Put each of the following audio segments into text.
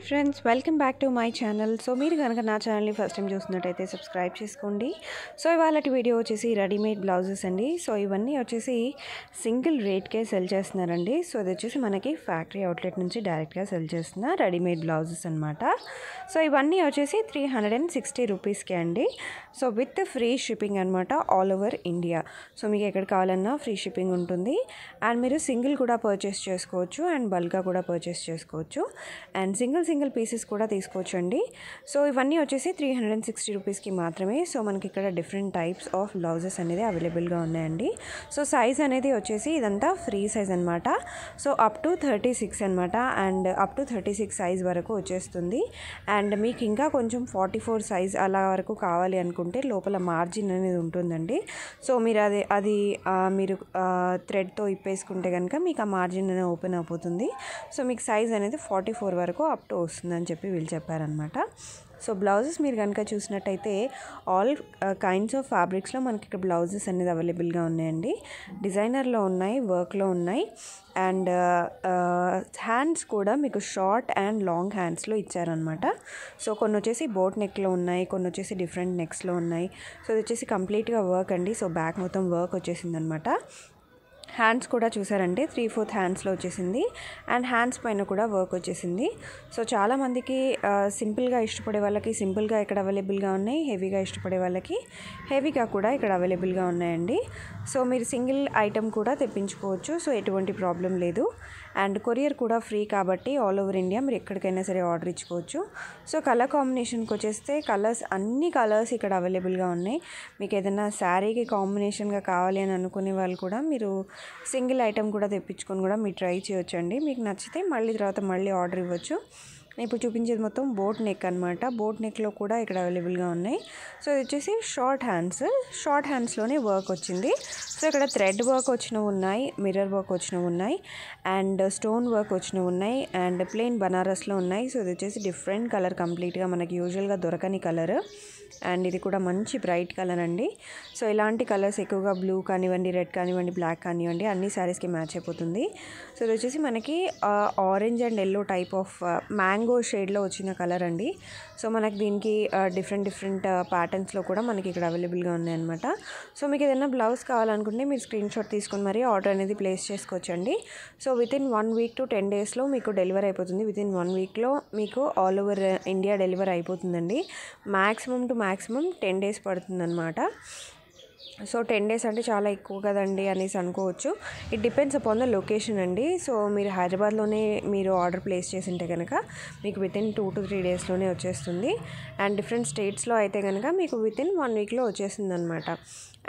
hi friends welcome back to my channel so మీరు కనుక నా ఛానల్ని ఫస్ట్ టైం చూస్తున్నట్టయితే సబ్స్క్రైబ్ చేసుకోండి సో ఇవాళ వీడియో వచ్చేసి రెడీమేడ్ బ్లౌజెస్ అండి సో ఇవన్నీ వచ్చేసి సింగిల్ రేట్కే సెల్ చేస్తున్నారండి సో ఇది వచ్చేసి మనకి ఫ్యాక్టరీ అవుట్లెట్ నుంచి డైరెక్ట్గా సెల్ చేస్తున్న రెడీమేడ్ బ్లౌజెస్ అనమాట సో ఇవన్నీ వచ్చేసి త్రీ హండ్రెడ్ అండ్ సిక్స్టీ రూపీస్కే అండి సో విత్ ఫ్రీ షిప్పింగ్ అనమాట ఆల్ ఓవర్ ఇండియా సో మీకు ఎక్కడ కావాలన్నా ఫ్రీ షిప్పింగ్ ఉంటుంది అండ్ మీరు సింగిల్ కూడా పర్చేస్ చేసుకోవచ్చు అండ్ బల్క్గా కూడా పర్చేస్ చేసుకోవచ్చు అండ్ సింగిల్ సింగిల్ పీసెస్ కూడా తీసుకోవచ్చండి సో ఇవన్నీ వచ్చేసి త్రీ హండ్రెడ్ అండ్ సిక్స్టీ రూపీస్కి మాత్రమే సో మనకి ఇక్కడ డిఫరెంట్ టైప్స్ ఆఫ్ బ్లౌజెస్ అనేది అవైలబుల్గా ఉన్నాయండి సో సైజ్ అనేది వచ్చేసి ఇదంతా ఫ్రీ సైజ్ అనమాట so up to thirty six అనమాట and up to thirty six size వరకు వచ్చేస్తుంది అండ్ మీకు ఇంకా కొంచెం ఫార్టీ ఫోర్ సైజ్ అలా వరకు కావాలి అనుకుంటే లోపల మార్జిన్ అనేది ఉంటుందండి సో మీరు అది అది మీరు థ్రెడ్తో ఇప్పేసుకుంటే కనుక మీకు ఆ మార్జిన్ అనేది ఓపెన్ అయిపోతుంది సో మీకు సైజ్ అనేది ఫార్టీ ఫోర్ వరకు అప్ టు వస్తుందని చెప్పి వీళ్ళు చెప్పారనమాట సో బ్లౌజెస్ మీరు కనుక చూసినట్టయితే ఆల్ కైండ్స్ ఆఫ్ ఫ్యాబ్రిక్స్లో మనకి ఇక్కడ బ్లౌజెస్ అనేది అవైలబుల్గా ఉన్నాయండి డిజైనర్లో ఉన్నాయి వర్క్లో ఉన్నాయి అండ్ హ్యాండ్స్ కూడా మీకు షార్ట్ అండ్ లాంగ్ హ్యాండ్స్లో ఇచ్చారనమాట సో కొన్ని వచ్చేసి బోట్ నెక్లో ఉన్నాయి కొన్ని వచ్చేసి డిఫరెంట్ నెక్స్లో ఉన్నాయి సో ఇది వచ్చేసి కంప్లీట్గా వర్క్ అండి సో బ్యాక్ మొత్తం వర్క్ వచ్చేసిందనమాట హ్యాండ్స్ కూడా చూసారంటే త్రీ ఫోర్త్ హ్యాండ్స్లో వచ్చేసింది అండ్ హ్యాండ్స్ పైన కూడా వర్క్ వచ్చేసింది సో చాలామందికి సింపుల్గా ఇష్టపడే వాళ్ళకి సింపుల్గా ఇక్కడ అవైలబుల్గా ఉన్నాయి హెవీగా ఇష్టపడే వాళ్ళకి హెవీగా కూడా ఇక్కడ అవైలబుల్గా ఉన్నాయండి సో మీరు సింగిల్ ఐటెం కూడా తెప్పించుకోవచ్చు సో ఎటువంటి ప్రాబ్లం లేదు అండ్ కొరియర్ కూడా ఫ్రీ కాబట్టి ఆల్ ఓవర్ ఇండియా మీరు ఎక్కడికైనా సరే ఆర్డర్ ఇచ్చుకోవచ్చు సో కలర్ కాంబినేషన్కి వచ్చేస్తే కలర్స్ అన్ని కలర్స్ ఇక్కడ అవైలబుల్గా ఉన్నాయి మీకు ఏదైనా శారీకి కాంబినేషన్గా కావాలి అని అనుకునే వాళ్ళు కూడా మీరు సింగిల్ ఐటెం కూడా తెప్పించుకొని కూడా మీరు ట్రై చేయొచ్చండి మీకు నచ్చితే మళ్ళీ తర్వాత మళ్ళీ ఆర్డర్ ఇవ్వచ్చు నేను ఇప్పుడు చూపించేది మొత్తం బోట్ నెక్ అనమాట బోట్ నెక్లో కూడా ఇక్కడ అవైలబుల్గా ఉన్నాయి సో ఇది వచ్చేసి షార్ట్ హ్యాండ్స్ షార్ట్ హ్యాండ్స్లోనే వర్క్ వచ్చింది సో ఇక్కడ థ్రెడ్ వర్క్ వచ్చినవి ఉన్నాయి మిర్రర్ వర్క్ వచ్చినవి ఉన్నాయి అండ్ స్టోన్ వర్క్ వచ్చినవి ఉన్నాయి అండ్ ప్లెయిన్ బనారస్లో ఉన్నాయి సో ఇది వచ్చేసి డిఫరెంట్ కలర్ కంప్లీట్గా మనకి యూజువల్గా దొరకని కలర్ అండ్ ఇది కూడా మంచి బ్రైట్ కలర్ అండి సో ఇలాంటి కలర్స్ ఎక్కువగా బ్లూ కానివ్వండి రెడ్ కానివ్వండి బ్లాక్ కానివ్వండి అన్ని శారీస్కి మ్యాచ్ అయిపోతుంది సో ఇది వచ్చేసి మనకి orange and yellow type of mango mango షేడ్లో వచ్చిన కలర్ అండి సో మనకి దీనికి డిఫరెంట్ డిఫరెంట్ ప్యాటర్న్స్లో కూడా మనకి ఇక్కడ అవైలబుల్గా ఉన్నాయన్నమాట సో మీకు ఏదైనా బ్లౌజ్ కావాలనుకుంటే మీరు స్క్రీన్ షాట్ తీసుకుని మరీ ఆర్డర్ అనేది ప్లేస్ చేసుకోవచ్చండి so within one week to ten డేస్లో మీకు డెలివరీ అయిపోతుంది వితిన్ వన్ వీక్లో మీకు ఆల్ ఓవర్ ఇండియా డెలివరీ అయిపోతుందండి maximum to maximum ten days పడుతుందన్నమాట సో టెన్ డేస్ అంటే చాలా ఎక్కువ కదండి అనేసి అనుకోవచ్చు it depends upon the location అండి సో మీరు హైదరాబాద్లోనే మీరు ఆర్డర్ ప్లేస్ చేసింటే కనుక మీకు within two to three డేస్లోనే వచ్చేస్తుంది అండ్ డిఫరెంట్ స్టేట్స్లో అయితే కనుక మీకు విత్ ఇన్ వన్ వీక్లో వచ్చేసింది అనమాట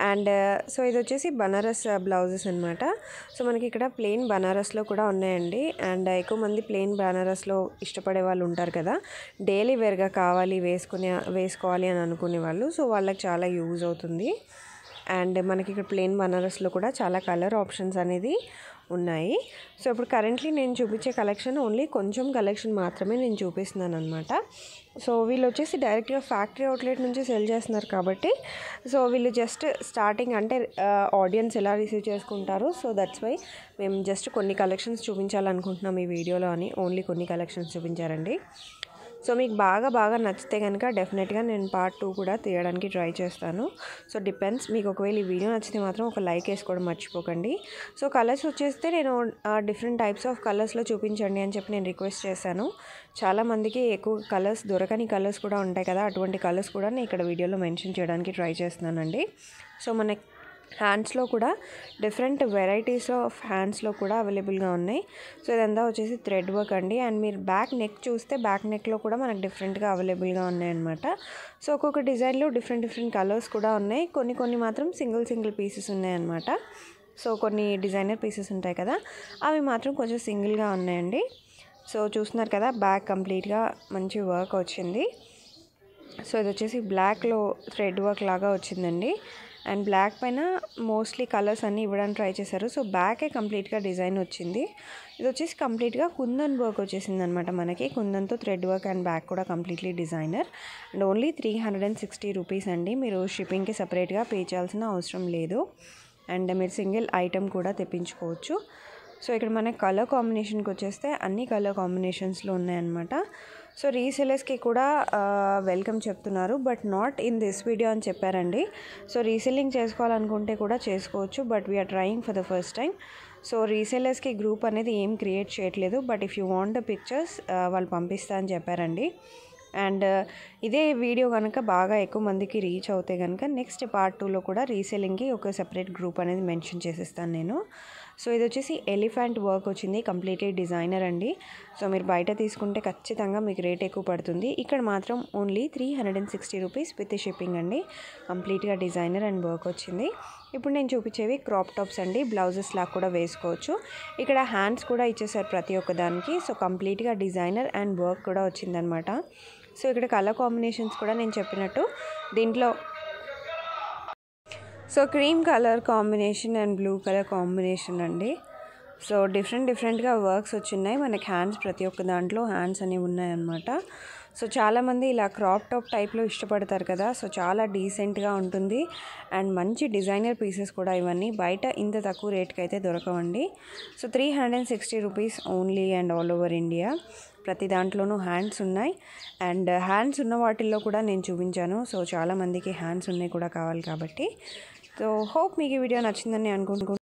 అండ్ సో uh, ఇది వచ్చేసి బనారస్ uh, బ్లౌజెస్ అనమాట సో మనకి ఇక్కడ ప్లెయిన్ బనారస్లో కూడా ఉన్నాయండి అండ్ uh, ఎక్కువ మంది ప్లెయిన్ బనారస్లో ఇష్టపడే వాళ్ళు ఉంటారు కదా డైలీ వేర్గా కావాలి వేసుకునే వేసుకోవాలి అని అనుకునే వాళ్ళు సో వాళ్ళకి చాలా యూజ్ అవుతుంది అండ్ మనకి ఇక్కడ ప్లెయిన్ బనారస్లో కూడా చాలా కలర్ ఆప్షన్స్ అనేది ఉన్నాయి సో ఇప్పుడు కరెంట్లీ నేను చూపించే కలెక్షన్ ఓన్లీ కొంచెం కలెక్షన్ మాత్రమే నేను చూపిస్తున్నాను అనమాట సో వీళ్ళు వచ్చేసి డైరెక్ట్గా ఫ్యాక్టరీ అవుట్లెట్ నుంచి సెల్ చేస్తున్నారు కాబట్టి సో వీళ్ళు జస్ట్ స్టార్టింగ్ అంటే ఆడియన్స్ ఎలా రిసీవ్ చేసుకుంటారు సో దట్స్ వై మేము జస్ట్ కొన్ని కలెక్షన్స్ చూపించాలనుకుంటున్నాం ఈ వీడియోలో అని ఓన్లీ కొన్ని కలెక్షన్స్ చూపించారండి సో మీకు బాగా బాగా నచ్చితే కనుక డెఫినెట్గా నేను పార్ట్ టూ కూడా తీయడానికి ట్రై చేస్తాను సో డిపెండ్స్ మీకు ఒకవేళ ఈ వీడియో నచ్చితే మాత్రం ఒక లైక్ వేసుకోవడం మర్చిపోకండి సో కలర్స్ వచ్చేస్తే నేను డిఫరెంట్ టైప్స్ ఆఫ్ కలర్స్లో చూపించండి అని చెప్పి నేను రిక్వెస్ట్ చేశాను చాలామందికి ఎక్కువ కలర్స్ దొరకని కలర్స్ కూడా ఉంటాయి కదా అటువంటి కలర్స్ కూడా నేను ఇక్కడ వీడియోలో మెన్షన్ చేయడానికి ట్రై చేస్తున్నానండి సో మన హ్యాండ్స్లో కూడా డిఫరెంట్ వెరైటీస్ ఆఫ్ హ్యాండ్స్లో కూడా అవైలబుల్గా ఉన్నాయి సో ఇదంతా వచ్చేసి థ్రెడ్ వర్క్ అండి అండ్ మీరు బ్యాక్ నెక్ చూస్తే బ్యాక్ నెక్లో కూడా మనకు డిఫరెంట్గా అవైలబుల్గా ఉన్నాయన్నమాట సో ఒక్కొక్క డిజైన్లో డిఫరెంట్ డిఫరెంట్ కలర్స్ కూడా ఉన్నాయి కొన్ని కొన్ని మాత్రం సింగిల్ సింగిల్ పీసెస్ ఉన్నాయన్నమాట సో కొన్ని డిజైనర్ పీసెస్ ఉంటాయి కదా అవి మాత్రం కొంచెం సింగిల్గా ఉన్నాయండి సో చూస్తున్నారు కదా బ్యాక్ కంప్లీట్గా మంచి వర్క్ వచ్చింది సో ఇది వచ్చేసి బ్లాక్లో థ్రెడ్ వర్క్ లాగా వచ్చిందండి అండ్ బ్లాక్ పైన మోస్ట్లీ కలర్స్ అన్నీ ఇవ్వడానికి ట్రై చేశారు సో బ్యాకే కంప్లీట్గా డిజైన్ వచ్చింది ఇది వచ్చేసి కంప్లీట్గా కుందన్ వర్క్ వచ్చేసింది అనమాట మనకి కుందన్తో థ్రెడ్ వర్క్ అండ్ బ్యాక్ కూడా completely designer and only three hundred and sixty rupees అండి మీరు షిప్పింగ్కి సపరేట్గా పే చేయాల్సిన అవసరం లేదు అండ్ మీరు సింగిల్ ఐటెం కూడా తెప్పించుకోవచ్చు సో ఇక్కడ మనకి కలర్ కాంబినేషన్కి వచ్చేస్తే అన్ని కలర్ కాంబినేషన్స్లో ఉన్నాయన్నమాట సో రీసెలర్స్కి కూడా వెల్కమ్ చెప్తున్నారు but not in this video అని చెప్పారండి సో రీసెల్లింగ్ చేసుకోవాలనుకుంటే కూడా చేసుకోవచ్చు but we're trying for the first time so రీసెలర్స్కి గ్రూప్ అనేది ఏం క్రియేట్ చేయట్లేదు but if you want the pictures వాళ్ళు పంపిస్తా అని చెప్పారండి అండ్ uh, ఇదే వీడియో కనుక బాగా ఎక్కువ మందికి రీచ్ అవుతే కనుక నెక్స్ట్ పార్ట్ టూలో కూడా రీసేలింగ్కి ఒక సెపరేట్ గ్రూప్ అనేది మెన్షన్ చేసేస్తాను నేను సో ఇది వచ్చేసి ఎలిఫెంట్ వర్క్ వచ్చింది కంప్లీట్లీ డిజైనర్ అండి సో మీరు బయట తీసుకుంటే ఖచ్చితంగా మీకు రేట్ ఎక్కువ పడుతుంది ఇక్కడ మాత్రం only three hundred and sixty rupees with shipping అండి కంప్లీట్గా డిజైనర్ అండ్ వర్క్ వచ్చింది ఇప్పుడు నేను చూపించేవి క్రాప్ టాప్స్ అండి బ్లౌజెస్ లాగా కూడా వేసుకోవచ్చు ఇక్కడ హ్యాండ్స్ కూడా ఇచ్చేసారు ప్రతి ఒక్క దానికి సో కంప్లీట్గా డిజైనర్ అండ్ వర్క్ కూడా వచ్చిందనమాట సో ఇక్కడ కలర్ కాంబినేషన్స్ కూడా నేను చెప్పినట్టు దీంట్లో so cream colour combination and blue colour combination అండి సో డిఫరెంట్ డిఫరెంట్గా వర్క్స్ ఉన్నాయి మనకి హ్యాండ్స్ ప్రతి ఒక్క దాంట్లో హ్యాండ్స్ అనేవి ఉన్నాయన్నమాట సో చాలామంది ఇలా క్రాప్ టాప్ టైప్లో ఇష్టపడతారు కదా సో చాలా డీసెంట్గా ఉంటుంది అండ్ మంచి డిజైనర్ పీసెస్ కూడా ఇవన్నీ బయట ఇంత తక్కువ రేట్కి అయితే దొరకవండి so three hundred and sixty rupees only and all over India ప్రతి దాంట్లోనూ హ్యాండ్స్ ఉన్నాయి అండ్ హ్యాండ్స్ ఉన్న వాటిల్లో కూడా నేను చూపించాను సో చాలామందికి హ్యాండ్స్ ఉన్నాయి కూడా కావాలి కాబట్టి సో హోప్ మీకు ఈ వీడియో నచ్చిందని అనుకుంటున్నాను